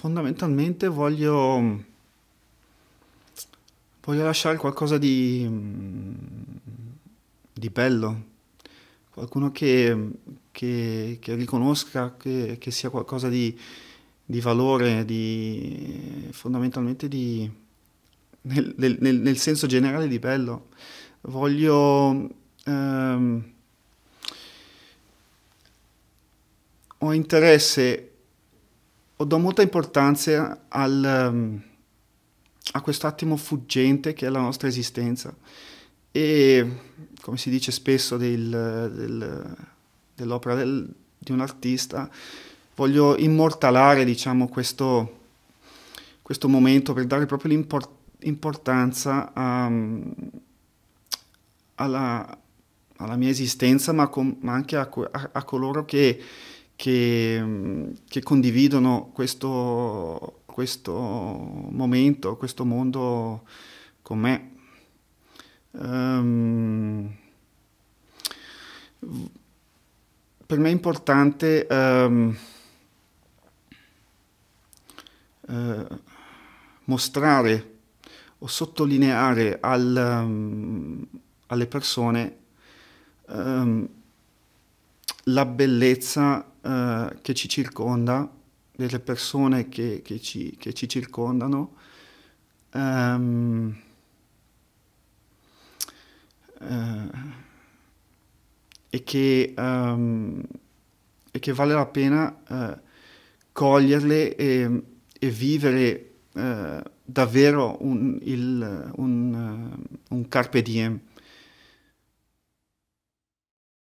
fondamentalmente voglio, voglio lasciare qualcosa di, di bello, qualcuno che, che, che riconosca che, che, sia qualcosa di, di valore, di, fondamentalmente di, nel, nel, nel, senso generale di bello. Voglio... Ehm, ho interesse ho do molta importanza al, ehm, a questo attimo fuggente che è la nostra esistenza e come si dice spesso del, del, dell'opera del, di un artista voglio immortalare diciamo, questo, questo, momento per dare proprio l'importanza ehm, alla, alla, mia esistenza ma, con, ma anche a, a, a coloro che che, che condividono questo, questo, momento, questo mondo con me. Um, per me è importante um, eh, mostrare o sottolineare al, um, alle persone um, la bellezza eh, che ci circonda, delle persone che, che, ci, che ci, circondano. Um, eh, e, che, um, e, che, vale la pena eh, coglierle e, e vivere eh, davvero un, il, un, un carpe diem.